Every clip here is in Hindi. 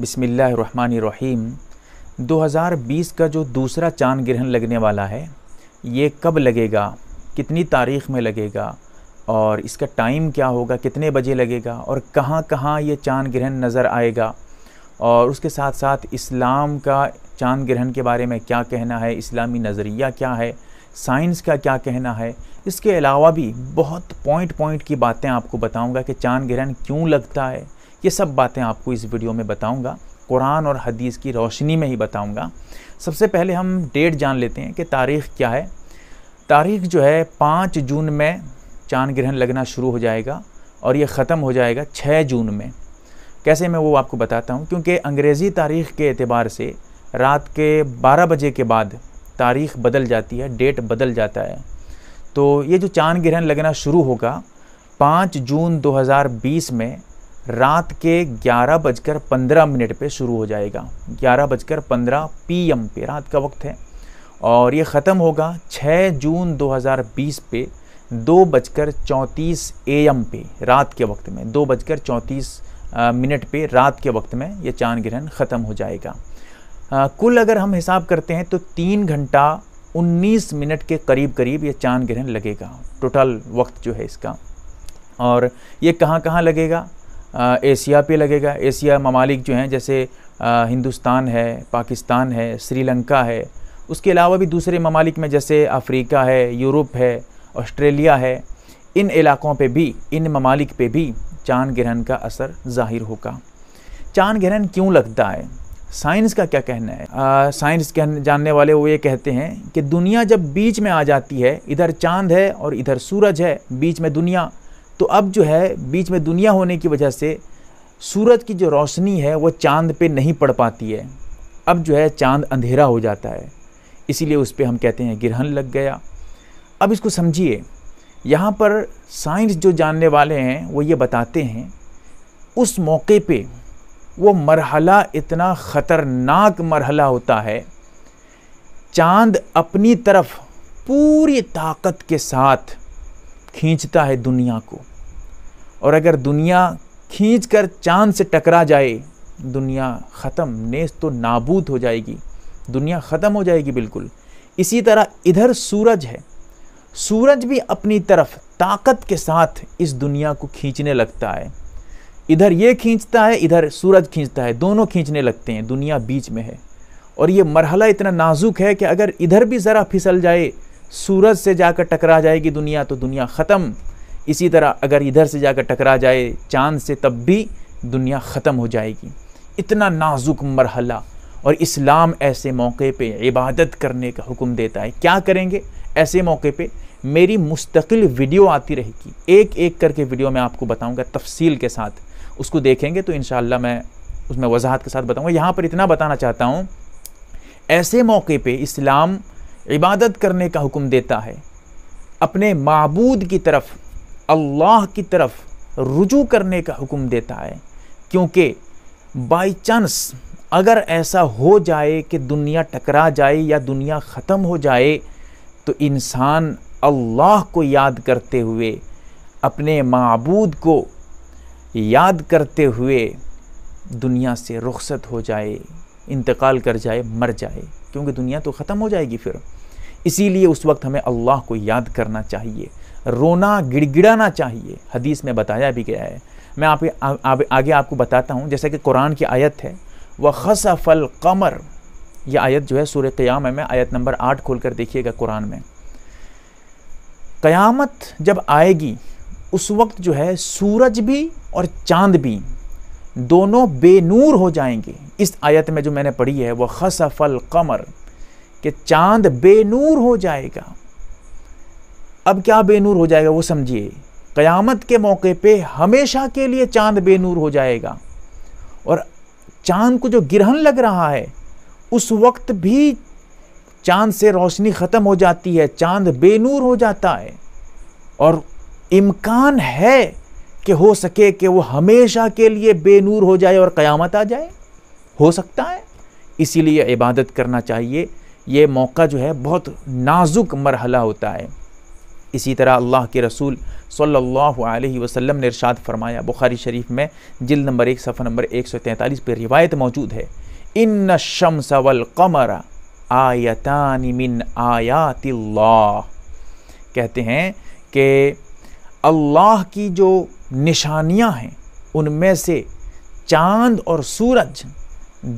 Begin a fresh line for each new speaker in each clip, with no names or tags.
बिसमीम 2020 का जो दूसरा चांद ग्रहण लगने वाला है ये कब लगेगा कितनी तारीख में लगेगा और इसका टाइम क्या होगा कितने बजे लगेगा और कहाँ कहाँ ये चांद ग्रहण नज़र आएगा और उसके साथ साथ इस्लाम का चांद ग्रहण के बारे में क्या कहना है इस्लामी नज़रिया क्या है साइंस का क्या कहना है इसके अलावा भी बहुत पॉइंट पॉइंट की बातें आपको बताऊंगा कि चांद ग्रहण क्यों लगता है ये सब बातें आपको इस वीडियो में बताऊँगा कुरान और हदीस की रोशनी में ही बताऊँगा सबसे पहले हम डेट जान लेते हैं कि तारीख़ क्या है तारीख जो है पाँच जून में चांद ग्रहण लगना शुरू हो जाएगा और ये ख़त्म हो जाएगा छः जून में कैसे मैं वो आपको बताता हूँ क्योंकि अंग्रेज़ी तारीख के अतबार से रात के बारह बजे के बाद तारीख बदल जाती है डेट बदल जाता है तो ये जो चांद ग्रहण लगना शुरू होगा पाँच जून 2020 में रात के ग्यारह बजकर पंद्रह मिनट पे शुरू हो जाएगा ग्यारह बजकर पंद्रह पी एम पे रात का वक्त है और ये ख़त्म होगा 6 जून 2020 पे दो बजकर चौंतीस ए एम पे रात के वक्त में दो बजकर चौंतीस मिनट पे रात के वक्त में ये चांद ग्रहण ख़त्म हो जाएगा कुल अगर हम हिसाब करते हैं तो तीन घंटा 19 मिनट के करीब करीब ये चांद ग्रहण लगेगा टोटल वक्त जो है इसका और ये कहाँ कहाँ लगेगा एशिया पे लगेगा एशिया ममालिक जो हैं जैसे आ, हिंदुस्तान है पाकिस्तान है श्रीलंका है उसके अलावा भी दूसरे ममालिक में जैसे अफ्रीका है यूरोप है ऑस्ट्रेलिया है इन इलाकों पे भी इन ममालिक पे भी चांद ग्रहण का असर ज़ाहिर होगा चांद ग्रहण क्यों लगता है साइंस का क्या कहना है साइंस जानने वाले वो ये कहते हैं कि दुनिया जब बीच में आ जाती है इधर चांद है और इधर सूरज है बीच में दुनिया तो अब जो है बीच में दुनिया होने की वजह से सूरज की जो रोशनी है वह चांद पे नहीं पड़ पाती है अब जो है चांद अंधेरा हो जाता है इसीलिए उस पर हम कहते हैं ग्रहण लग गया अब इसको समझिए यहाँ पर साइंस जो जानने वाले हैं वो ये बताते हैं उस मौके पे वो मरहला इतना ख़तरनाक मरहला होता है चांद अपनी तरफ पूरी ताकत के साथ खींचता है दुनिया को और अगर दुनिया खींच कर चांद से टकरा जाए दुनिया ख़त्म नेस तो नाबूद हो जाएगी दुनिया ख़त्म हो जाएगी बिल्कुल इसी तरह इधर सूरज है सूरज भी अपनी तरफ ताकत के साथ इस दुनिया को खींचने लगता है इधर ये खींचता है इधर सूरज खींचता है दोनों खींचने लगते हैं दुनिया बीच में है और ये मरहला इतना नाजुक है कि अगर इधर भी ज़रा फिसल जाए सूरज से जाकर टकरा जाएगी दुनिया तो दुनिया ख़त्म इसी तरह अगर इधर से जाकर टकरा जाए चांद से तब भी दुनिया ख़त्म हो जाएगी इतना नाजुक मरहला और इस्लाम ऐसे मौके पे इबादत करने का हुक्म देता है क्या करेंगे ऐसे मौके पे मेरी मुस्तकिल वीडियो आती रहेगी एक एक करके वीडियो मैं आपको बताऊंगा तफसील के साथ उसको देखेंगे तो इन मैं उसमें वजाहत के साथ बताऊँगा यहाँ पर इतना बताना चाहता हूँ ऐसे मौके पर इस्लाम इबादत करने का हुक्म देता है अपने मबूद की तरफ अल्लाह की तरफ रुजू करने का हुक्म देता है क्योंकि बाई चांस अगर ऐसा हो जाए कि दुनिया टकरा जाए या दुनिया ख़त्म हो जाए तो इंसान अल्लाह को याद करते हुए अपने मबूद को याद करते हुए दुनिया से रुखसत हो जाए इंतकाल कर जाए मर जाए क्योंकि दुनिया तो ख़त्म हो जाएगी फिर इसीलिए उस वक्त हमें अल्लाह को याद करना चाहिए रोना गिड़गिड़ाना चाहिए हदीस में बताया भी गया है मैं आप, आ, आ, आगे आपको बताता हूँ जैसे कि कुरान की आयत है व खसफल कमर यह आयत जो है सूर्य क़याम मैं आयत नंबर आठ खोल कर देखिएगा कुरान में क़यामत जब आएगी उस वक्त जो है सूरज भी और चांद भी दोनों बेनूर हो जाएंगे इस आयत में जो मैंने पढ़ी है वह खसफल कमर कि चांद बेनूर हो जाएगा अब क्या बेनूर हो जाएगा वो समझिए क़यामत के मौके पे हमेशा के लिए चांद बेनूर हो जाएगा और चांद को जो ग्रहण लग रहा है उस वक्त भी चांद से रोशनी ख़त्म हो जाती है चांद बेनूर हो जाता है और इम्कान है कि हो सके कि वो हमेशा के लिए बेनूर हो जाए और क़यामत आ जाए हो सकता है इसीलिए इबादत करना चाहिए ये मौका जो है बहुत नाजुक मरहला होता है इसी तरह अल्लाह के रसूल सल्लल्लाहु अलैहि वसल्लम ने इरशाद फरमाया बुखारी शरीफ में जिल नंबर एक सफ़ा नंबर 143 पे रिवायत मौजूद है इन शम्स वल कमर आयतान मिन आयातिल्लाह कहते हैं कि अल्लाह की जो निशानियां हैं उनमें से चांद और सूरज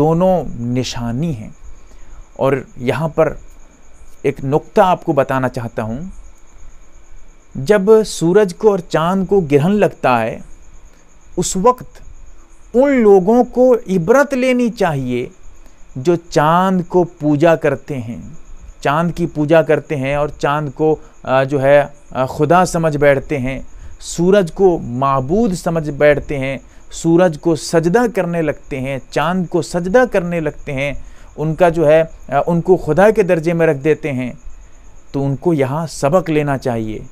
दोनों निशानी हैं और यहाँ पर एक नुक्ता आपको बताना चाहता हूँ जब सूरज को और चांद को ग्रहण लगता है उस वक्त उन लोगों को इबरत लेनी चाहिए जो चांद को पूजा करते हैं चांद की पूजा करते हैं और चांद को जो है खुदा समझ बैठते हैं सूरज को महबूद समझ बैठते हैं सूरज को सजदा करने लगते हैं चांद को सजदा करने लगते हैं उनका जो है उनको खुदा के दर्जे में रख देते हैं तो उनको यहाँ सबक लेना चाहिए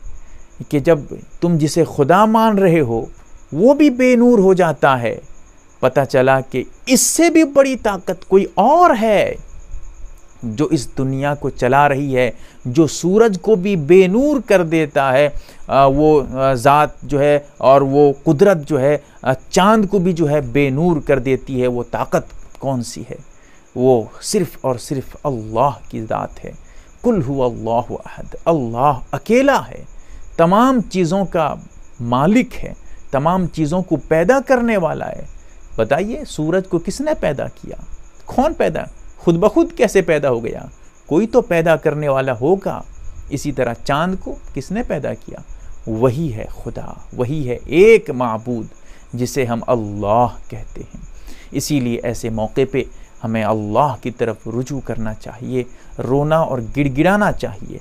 कि जब तुम जिसे खुदा मान रहे हो वो भी बेनूर हो जाता है पता चला कि इससे भी बड़ी ताकत कोई और है जो इस दुनिया को चला रही है जो सूरज को भी बेनूर कर देता है वो ज़ात जो है और वो कुदरत जो है चांद को भी जो है बेनूर कर देती है वो ताकत कौन सी है वो सिर्फ़ और सिर्फ़ अल्लाह की ज़ात है कुल हु अल्लाह अहद अल्लाह अकेला है तमाम चीज़ों का मालिक है तमाम चीज़ों को पैदा करने वाला है बताइए सूरज को किसने पैदा किया कौन पैदा खुद ब खुद कैसे पैदा हो गया कोई तो पैदा करने वाला होगा इसी तरह चांद को किसने पैदा किया वही है खुदा वही है एक मबूद जिसे हम अल्लाह कहते हैं इसीलिए ऐसे मौके पे हमें अल्लाह की तरफ रुजू करना चाहिए रोना और गिड़गिड़ाना चाहिए